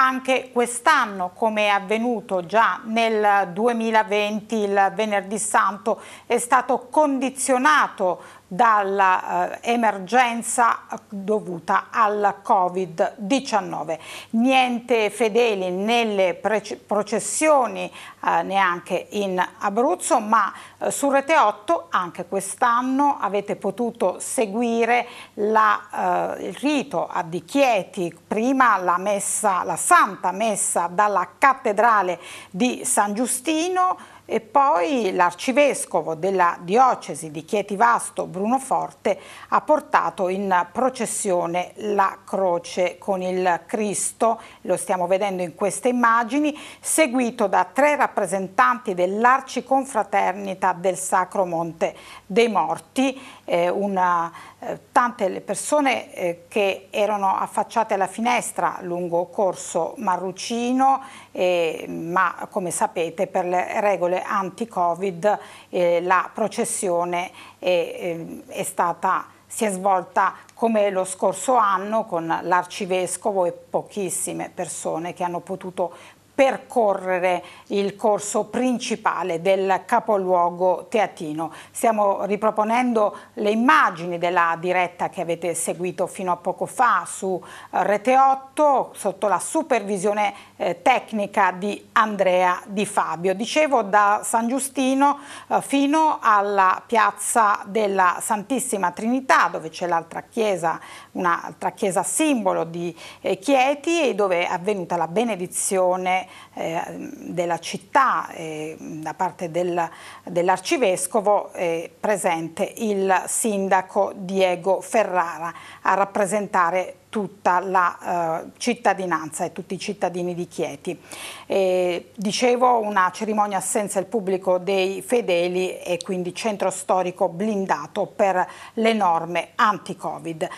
anche quest'anno, come è avvenuto già nel 2020, il venerdì santo è stato condizionato dall'emergenza eh, dovuta al Covid-19. Niente fedeli nelle processioni eh, neanche in Abruzzo, ma eh, su Rete 8 anche quest'anno avete potuto seguire la, il rito a Di Chieti, prima la, messa, la santa messa dalla cattedrale di San Giustino e poi l'arcivescovo della diocesi di Chieti Vasto, Bruno Brunoforte ha portato in processione la croce con il Cristo, lo stiamo vedendo in queste immagini, seguito da tre rappresentanti dell'Arciconfraternita del Sacro Monte dei Morti, eh, una, eh, tante le persone eh, che erano affacciate alla finestra lungo Corso Marrucino, eh, ma come sapete per le regole anti-Covid eh, la processione è ehm, è stata, si è svolta come lo scorso anno con l'arcivescovo e pochissime persone che hanno potuto percorrere il corso principale del capoluogo teatino. Stiamo riproponendo le immagini della diretta che avete seguito fino a poco fa su eh, Rete 8 sotto la supervisione eh, tecnica di Andrea Di Fabio. Dicevo da San Giustino eh, fino alla piazza della Santissima Trinità dove c'è l'altra chiesa, un'altra chiesa simbolo di eh, Chieti e dove è avvenuta la benedizione eh, della città eh, da parte del, dell'arcivescovo eh, presente il sindaco Diego Ferrara a rappresentare tutta la eh, cittadinanza e tutti i cittadini di Chieti. E, eh, dicevo una cerimonia senza il pubblico dei fedeli e quindi centro storico blindato per le norme anti-Covid.